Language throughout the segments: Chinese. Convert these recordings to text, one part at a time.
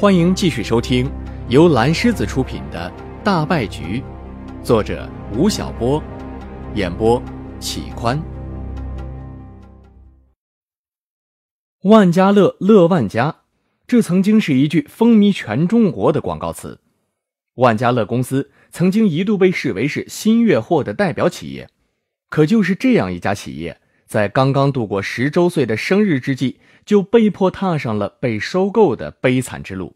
欢迎继续收听，由蓝狮子出品的《大败局》，作者吴晓波，演播启宽。万家乐乐万家，这曾经是一句风靡全中国的广告词。万家乐公司曾经一度被视为是新月货的代表企业，可就是这样一家企业。在刚刚度过十周岁的生日之际，就被迫踏上了被收购的悲惨之路。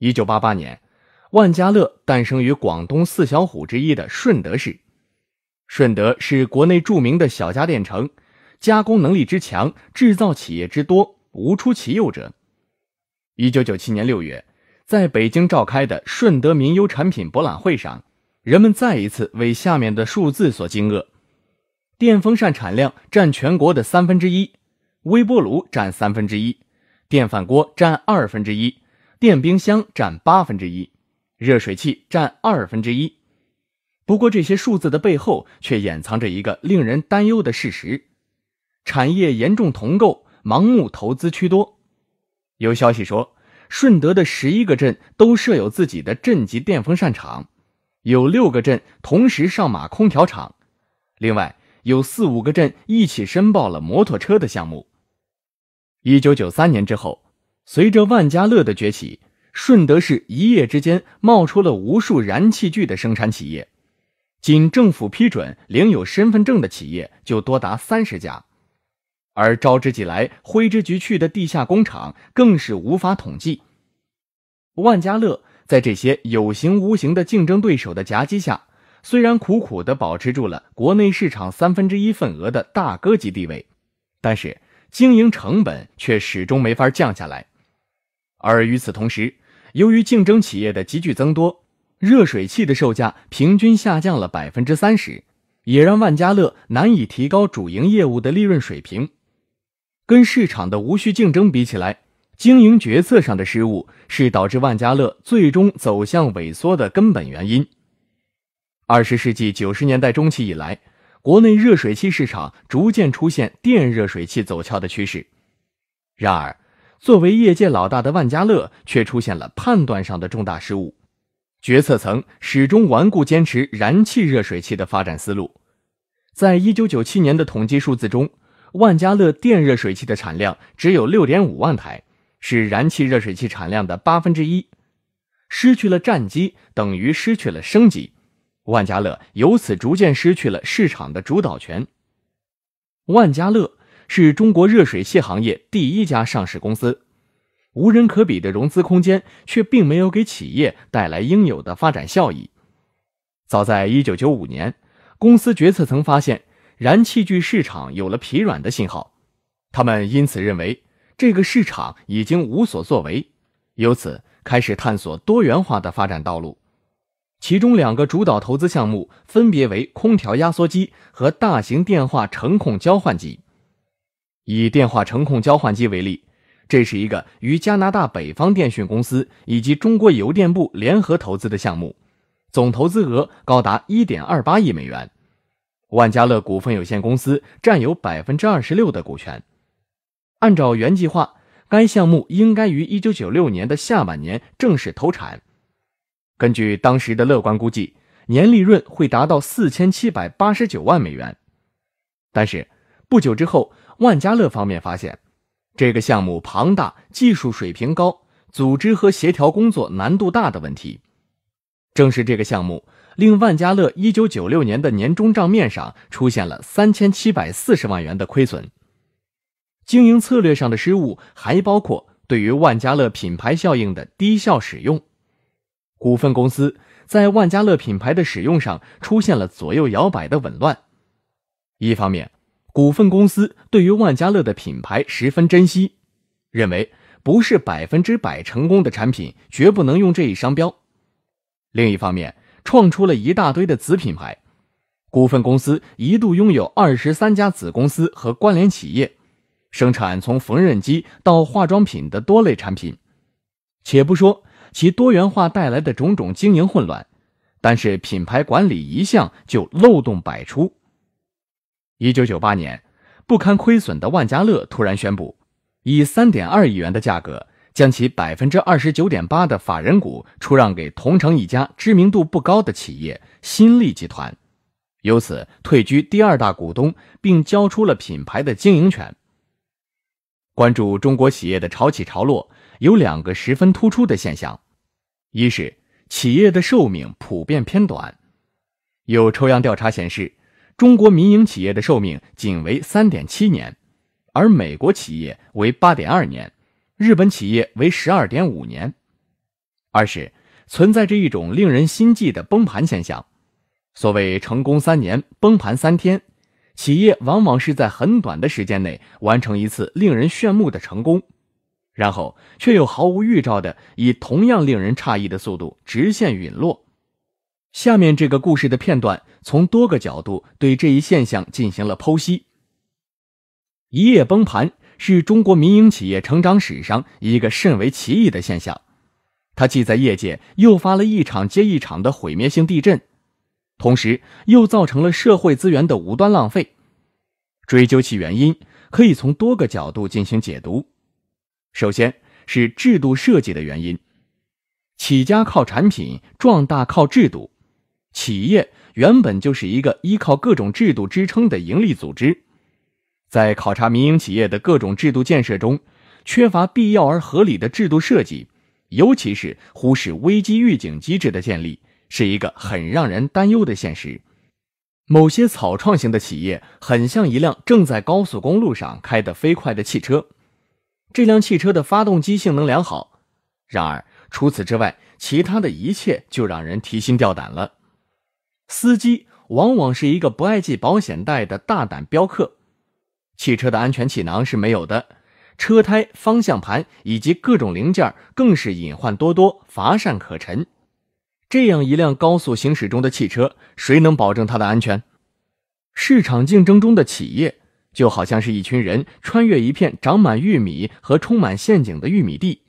一九八八年，万家乐诞生于广东四小虎之一的顺德市。顺德是国内著名的小家电城，加工能力之强，制造企业之多，无出其右者。一九九七年六月，在北京召开的顺德名优产品博览会上，人们再一次为下面的数字所惊愕。电风扇产量占全国的三分之一，微波炉占三分之一，电饭锅占二分之一，电冰箱占八分之一，热水器占二分之一。不过，这些数字的背后却掩藏着一个令人担忧的事实：产业严重同构，盲目投资趋多。有消息说，顺德的十一个镇都设有自己的镇级电风扇厂，有六个镇同时上马空调厂，另外。有四五个镇一起申报了摩托车的项目。一九九三年之后，随着万家乐的崛起，顺德市一夜之间冒出了无数燃气具的生产企业，仅政府批准领有身份证的企业就多达三十家，而招之即来挥之即去的地下工厂更是无法统计。万家乐在这些有形无形的竞争对手的夹击下。虽然苦苦地保持住了国内市场三分之一份额的大哥级地位，但是经营成本却始终没法降下来。而与此同时，由于竞争企业的急剧增多，热水器的售价平均下降了百分之三十，也让万家乐难以提高主营业务的利润水平。跟市场的无序竞争比起来，经营决策上的失误是导致万家乐最终走向萎缩的根本原因。二十世纪九十年代中期以来，国内热水器市场逐渐出现电热水器走俏的趋势。然而，作为业界老大的万家乐却出现了判断上的重大失误，决策层始终顽固坚持燃气热水器的发展思路。在一九九七年的统计数字中，万家乐电热水器的产量只有六点五万台，是燃气热水器产量的八分之一，失去了战机，等于失去了升级。万家乐由此逐渐失去了市场的主导权。万家乐是中国热水器行业第一家上市公司，无人可比的融资空间，却并没有给企业带来应有的发展效益。早在一九九五年，公司决策层发现燃气具市场有了疲软的信号，他们因此认为这个市场已经无所作为，由此开始探索多元化的发展道路。其中两个主导投资项目分别为空调压缩机和大型电话程控交换机。以电话程控交换机为例，这是一个与加拿大北方电讯公司以及中国邮电部联合投资的项目，总投资额高达1.28亿美元。万家乐股份有限公司占有26%的股权。按照原计划，该项目应该于1996年的下半年正式投产。根据当时的乐观估计，年利润会达到四千七百八十九万美元。但是，不久之后，万家乐方面发现，这个项目庞大、技术水平高、组织和协调工作难度大的问题。正是这个项目，令万家乐一九九六年的年终账面上出现了三千七百四十万元的亏损。经营策略上的失误还包括对于万家乐品牌效应的低效使用。股份公司在万家乐品牌的使用上出现了左右摇摆的紊乱。一方面，股份公司对于万家乐的品牌十分珍惜，认为不是百分之百成功的产品绝不能用这一商标；另一方面，创出了一大堆的子品牌。股份公司一度拥有二十三家子公司和关联企业，生产从缝纫机到化妆品的多类产品。且不说。其多元化带来的种种经营混乱，但是品牌管理一向就漏洞百出。1998年，不堪亏损的万家乐突然宣布，以3.2亿元的价格将其29.8%的法人股出让给同城一家知名度不高的企业新力集团，由此退居第二大股东，并交出了品牌的经营权。关注中国企业的潮起潮落。有两个十分突出的现象：一是企业的寿命普遍偏短，有抽样调查显示，中国民营企业的寿命仅为3.7年，而美国企业为8.2年，日本企业为12.5年；二是存在着一种令人心悸的崩盘现象，所谓“成功三年，崩盘三天”，企业往往是在很短的时间内完成一次令人炫目的成功。然后却又毫无预兆的以同样令人诧异的速度直线陨落。下面这个故事的片段从多个角度对这一现象进行了剖析。一夜崩盘是中国民营企业成长史上一个甚为奇异的现象，它既在业界诱发了一场接一场的毁灭性地震，同时又造成了社会资源的无端浪费。追究其原因，可以从多个角度进行解读。首先是制度设计的原因，起家靠产品，壮大靠制度。企业原本就是一个依靠各种制度支撑的盈利组织，在考察民营企业的各种制度建设中，缺乏必要而合理的制度设计，尤其是忽视危机预警机制的建立，是一个很让人担忧的现实。某些草创型的企业，很像一辆正在高速公路上开得飞快的汽车。这辆汽车的发动机性能良好，然而除此之外，其他的一切就让人提心吊胆了。司机往往是一个不爱系保险带的大胆镖客，汽车的安全气囊是没有的，车胎、方向盘以及各种零件更是隐患多多，乏善可陈。这样一辆高速行驶中的汽车，谁能保证它的安全？市场竞争中的企业。就好像是一群人穿越一片长满玉米和充满陷阱的玉米地，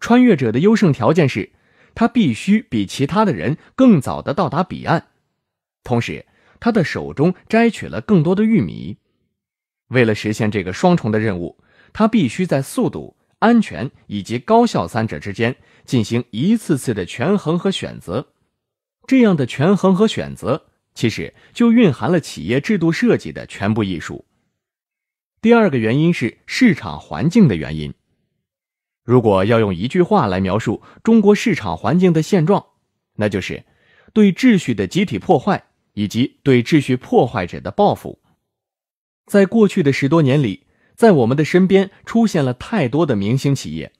穿越者的优胜条件是，他必须比其他的人更早的到达彼岸，同时他的手中摘取了更多的玉米。为了实现这个双重的任务，他必须在速度、安全以及高效三者之间进行一次次的权衡和选择。这样的权衡和选择，其实就蕴含了企业制度设计的全部艺术。第二个原因是市场环境的原因。如果要用一句话来描述中国市场环境的现状，那就是对秩序的集体破坏以及对秩序破坏者的报复。在过去的十多年里，在我们的身边出现了太多的明星企业，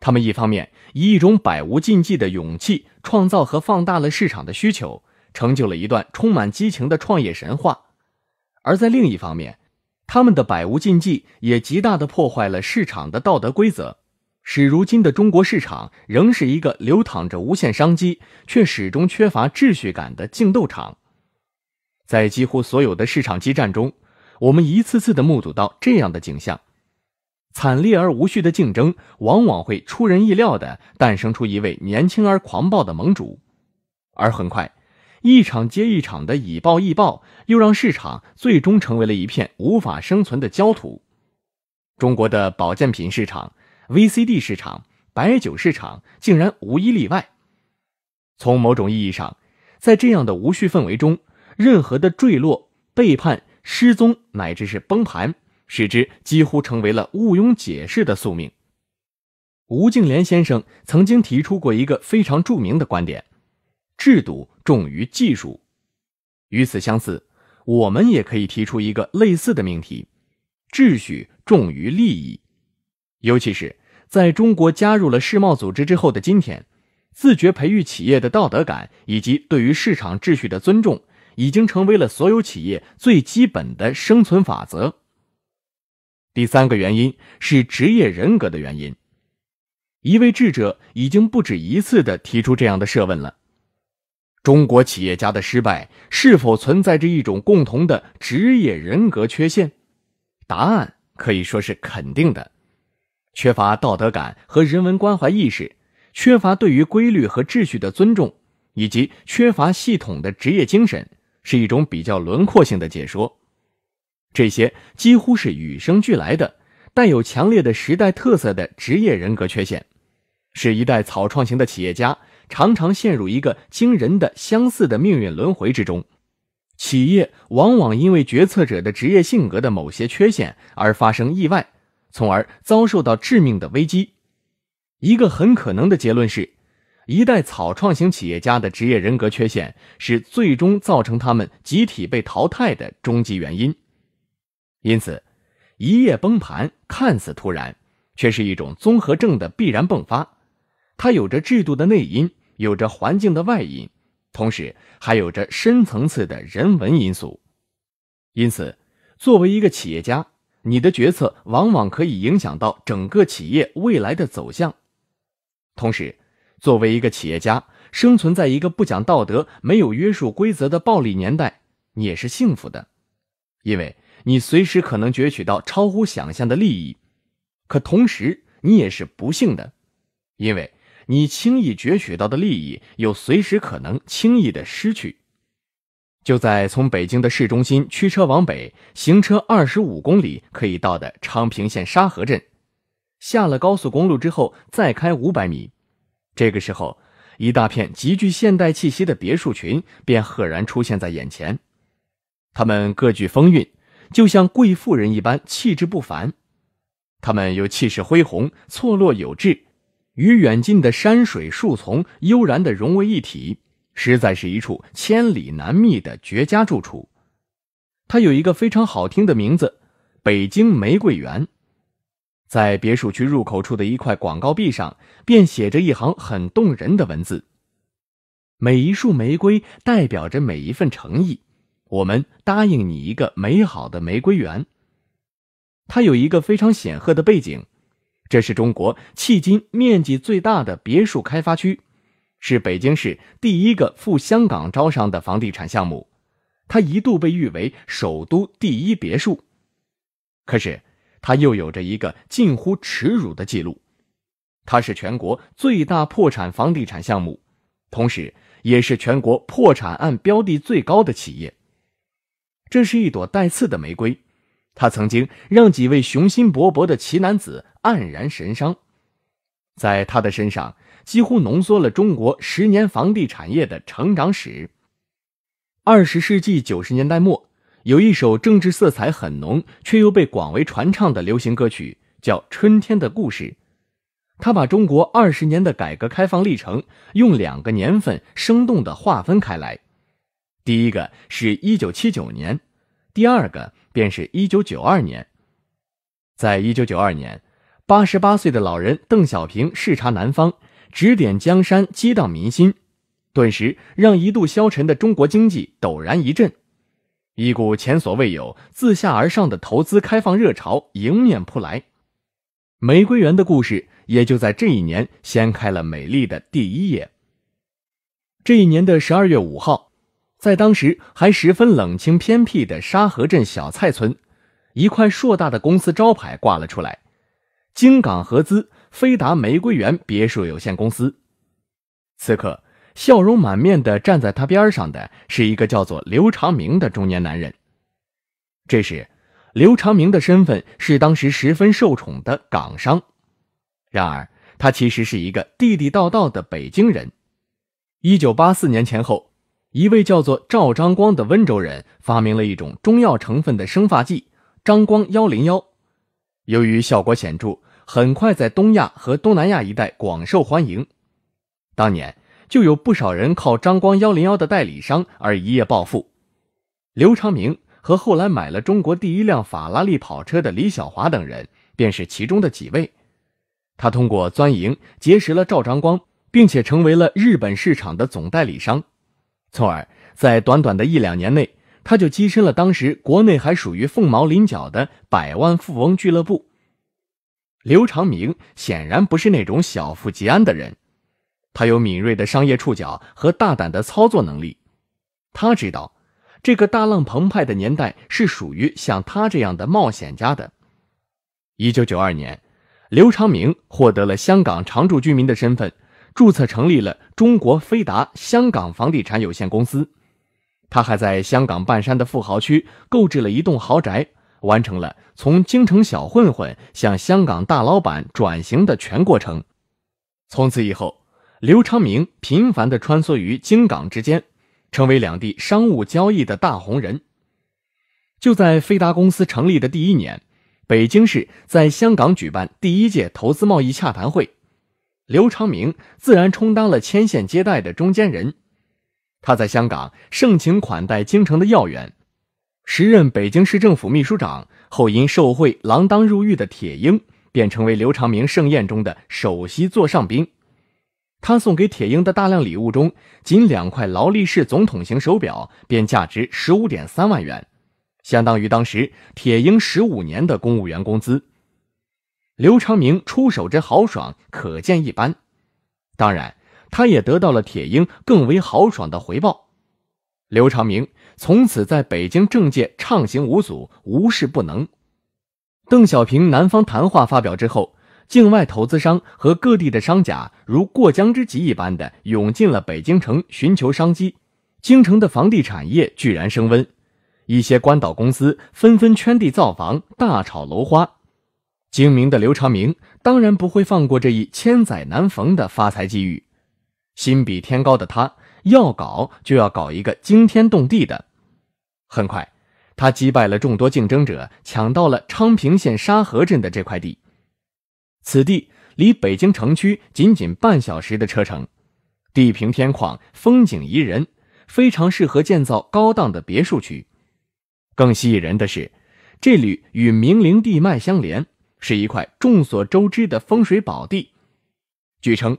他们一方面以一种百无禁忌的勇气，创造和放大了市场的需求，成就了一段充满激情的创业神话；而在另一方面，他们的百无禁忌也极大的破坏了市场的道德规则，使如今的中国市场仍是一个流淌着无限商机却始终缺乏秩序感的竞斗场。在几乎所有的市场激战中，我们一次次的目睹到这样的景象：惨烈而无序的竞争往往会出人意料的诞生出一位年轻而狂暴的盟主，而很快。一场接一场的以暴易暴，又让市场最终成为了一片无法生存的焦土。中国的保健品市场、VCD 市场、白酒市场，竟然无一例外。从某种意义上，在这样的无序氛围中，任何的坠落、背叛、失踪，乃至是崩盘，使之几乎成为了毋庸解释的宿命。吴敬琏先生曾经提出过一个非常著名的观点。制度重于技术，与此相似，我们也可以提出一个类似的命题：秩序重于利益。尤其是在中国加入了世贸组织之后的今天，自觉培育企业的道德感以及对于市场秩序的尊重，已经成为了所有企业最基本的生存法则。第三个原因是职业人格的原因。一位智者已经不止一次的提出这样的设问了。中国企业家的失败是否存在着一种共同的职业人格缺陷？答案可以说是肯定的。缺乏道德感和人文关怀意识，缺乏对于规律和秩序的尊重，以及缺乏系统的职业精神，是一种比较轮廓性的解说。这些几乎是与生俱来的，带有强烈的时代特色的职业人格缺陷，是一代草创型的企业家。常常陷入一个惊人的相似的命运轮回之中，企业往往因为决策者的职业性格的某些缺陷而发生意外，从而遭受到致命的危机。一个很可能的结论是，一代草创型企业家的职业人格缺陷是最终造成他们集体被淘汰的终极原因。因此，一夜崩盘看似突然，却是一种综合症的必然迸发。它有着制度的内因，有着环境的外因，同时还有着深层次的人文因素。因此，作为一个企业家，你的决策往往可以影响到整个企业未来的走向。同时，作为一个企业家，生存在一个不讲道德、没有约束规则的暴力年代，你也是幸福的，因为你随时可能攫取到超乎想象的利益。可同时，你也是不幸的，因为。你轻易攫取到的利益，又随时可能轻易的失去。就在从北京的市中心驱车往北，行车二十五公里可以到的昌平县沙河镇，下了高速公路之后，再开五百米，这个时候，一大片极具现代气息的别墅群便赫然出现在眼前。他们各具风韵，就像贵妇人一般气质不凡；他们又气势恢宏，错落有致。与远近的山水树丛悠然地融为一体，实在是一处千里难觅的绝佳住处。它有一个非常好听的名字——北京玫瑰园，在别墅区入口处的一块广告壁上，便写着一行很动人的文字：“每一束玫瑰代表着每一份诚意，我们答应你一个美好的玫瑰园。”它有一个非常显赫的背景。这是中国迄今面积最大的别墅开发区，是北京市第一个赴香港招商的房地产项目。它一度被誉为首都第一别墅，可是它又有着一个近乎耻辱的记录：它是全国最大破产房地产项目，同时也是全国破产案标的最高的企业。这是一朵带刺的玫瑰，它曾经让几位雄心勃勃的奇男子。黯然神伤，在他的身上几乎浓缩了中国十年房地产业的成长史。二十世纪九十年代末，有一首政治色彩很浓却又被广为传唱的流行歌曲，叫《春天的故事》。他把中国二十年的改革开放历程用两个年份生动的划分开来，第一个是一九七九年，第二个便是一九九二年。在一九九二年。八十八岁的老人邓小平视察南方，指点江山，激荡民心，顿时让一度消沉的中国经济陡然一振，一股前所未有、自下而上的投资开放热潮迎面扑来。玫瑰园的故事也就在这一年掀开了美丽的第一页。这一年的十二月五号，在当时还十分冷清偏僻的沙河镇小菜村，一块硕大的公司招牌挂了出来。京港合资飞达玫瑰园别墅有限公司，此刻笑容满面的站在他边上的是一个叫做刘长明的中年男人。这时，刘长明的身份是当时十分受宠的港商，然而他其实是一个地地道道的北京人。一九八四年前后，一位叫做赵张光的温州人发明了一种中药成分的生发剂“张光幺零幺”。由于效果显著，很快在东亚和东南亚一带广受欢迎。当年就有不少人靠张光幺零幺的代理商而一夜暴富，刘长明和后来买了中国第一辆法拉利跑车的李小华等人便是其中的几位。他通过钻营结识了赵章光，并且成为了日本市场的总代理商，从而在短短的一两年内。他就跻身了当时国内还属于凤毛麟角的百万富翁俱乐部。刘长明显然不是那种小富即安的人，他有敏锐的商业触角和大胆的操作能力。他知道，这个大浪澎湃的年代是属于像他这样的冒险家的。一九九二年，刘长明获得了香港常住居民的身份，注册成立了中国飞达香港房地产有限公司。他还在香港半山的富豪区购置了一栋豪宅，完成了从京城小混混向香港大老板转型的全过程。从此以后，刘昌明频繁地穿梭于京港之间，成为两地商务交易的大红人。就在飞达公司成立的第一年，北京市在香港举办第一届投资贸易洽谈会，刘昌明自然充当了牵线接待的中间人。他在香港盛情款待京城的要员，时任北京市政府秘书长后因受贿锒铛入狱的铁英，便成为刘长明盛宴中的首席座上宾。他送给铁英的大量礼物中，仅两块劳力士总统型手表便价值十五点三万元，相当于当时铁英十五年的公务员工资。刘长明出手之豪爽，可见一斑。当然。他也得到了铁英更为豪爽的回报，刘长明从此在北京政界畅行无阻，无事不能。邓小平南方谈话发表之后，境外投资商和各地的商贾如过江之鲫一般的涌进了北京城寻求商机，京城的房地产业居然升温，一些关岛公司纷纷圈地造房，大炒楼花。精明的刘长明当然不会放过这一千载难逢的发财机遇。心比天高的他，要搞就要搞一个惊天动地的。很快，他击败了众多竞争者，抢到了昌平县沙河镇的这块地。此地离北京城区仅仅半小时的车程，地平天旷，风景宜人，非常适合建造高档的别墅区。更吸引人的是，这里与明陵地脉相连，是一块众所周知的风水宝地。据称。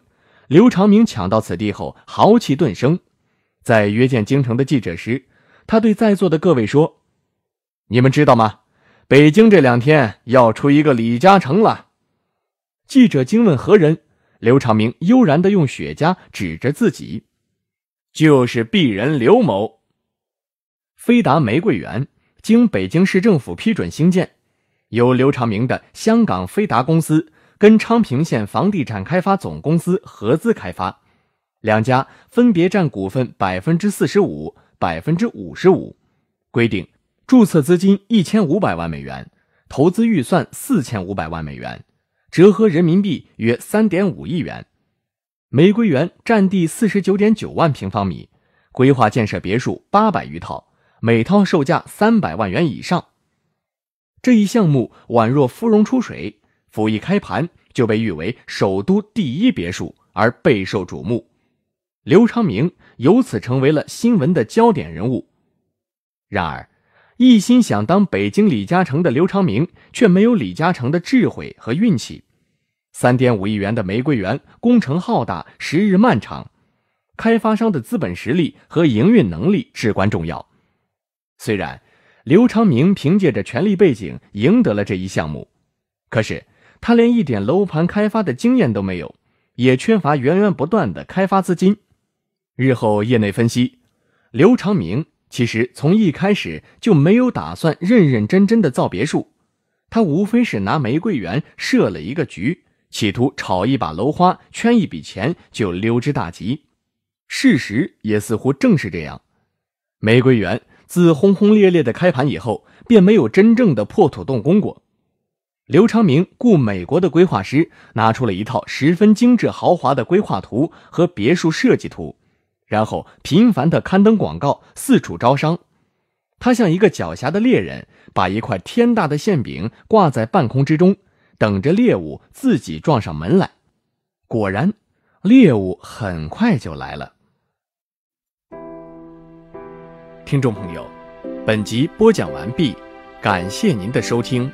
刘长明抢到此地后，豪气顿生。在约见京城的记者时，他对在座的各位说：“你们知道吗？北京这两天要出一个李嘉诚了。”记者惊问：“何人？”刘长明悠然地用雪茄指着自己：“就是鄙人刘某。”飞达玫瑰园经北京市政府批准兴建，由刘长明的香港飞达公司。跟昌平县房地产开发总公司合资开发，两家分别占股份百分之四十五、百分之五十五，规定注册资金一千五百万美元，投资预算四千五百万美元，折合人民币约三点五亿元。玫瑰园占地四十九点九万平方米，规划建设别墅八百余套，每套售价三百万元以上。这一项目宛若芙蓉出水。甫一开盘就被誉为首都第一别墅而备受瞩目，刘昌明由此成为了新闻的焦点人物。然而，一心想当北京李嘉诚的刘昌明却没有李嘉诚的智慧和运气。三点五亿元的玫瑰园工程浩大，时日漫长，开发商的资本实力和营运能力至关重要。虽然刘昌明凭借着权力背景赢得了这一项目，可是。他连一点楼盘开发的经验都没有，也缺乏源源不断的开发资金。日后业内分析，刘长明其实从一开始就没有打算认认真真的造别墅，他无非是拿玫瑰园设了一个局，企图炒一把楼花，圈一笔钱就溜之大吉。事实也似乎正是这样。玫瑰园自轰轰烈烈的开盘以后，便没有真正的破土动工过。刘昌明雇美国的规划师，拿出了一套十分精致豪华的规划图和别墅设计图，然后频繁的刊登广告，四处招商。他像一个狡黠的猎人，把一块天大的馅饼挂在半空之中，等着猎物自己撞上门来。果然，猎物很快就来了。听众朋友，本集播讲完毕，感谢您的收听。